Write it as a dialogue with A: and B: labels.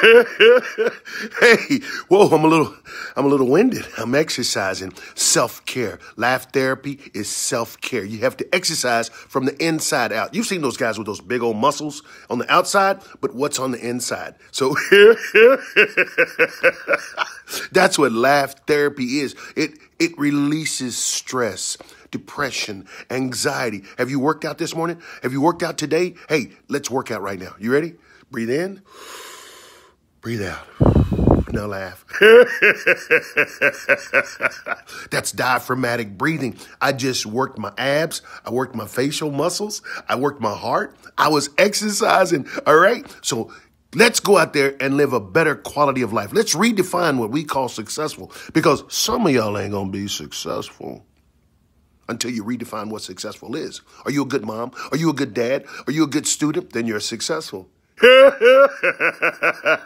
A: hey, whoa, I'm a little, I'm a little winded. I'm exercising. Self-care. Laugh therapy is self-care. You have to exercise from the inside out. You've seen those guys with those big old muscles on the outside, but what's on the inside? So that's what laugh therapy is. It, it releases stress depression, anxiety. Have you worked out this morning? Have you worked out today? Hey, let's work out right now. You ready? Breathe in. Breathe out. Now laugh. That's diaphragmatic breathing. I just worked my abs. I worked my facial muscles. I worked my heart. I was exercising. All right. So Let's go out there and live a better quality of life. Let's redefine what we call successful because some of y'all ain't going to be successful until you redefine what successful is. Are you a good mom? Are you a good dad? Are you a good student? Then you're successful.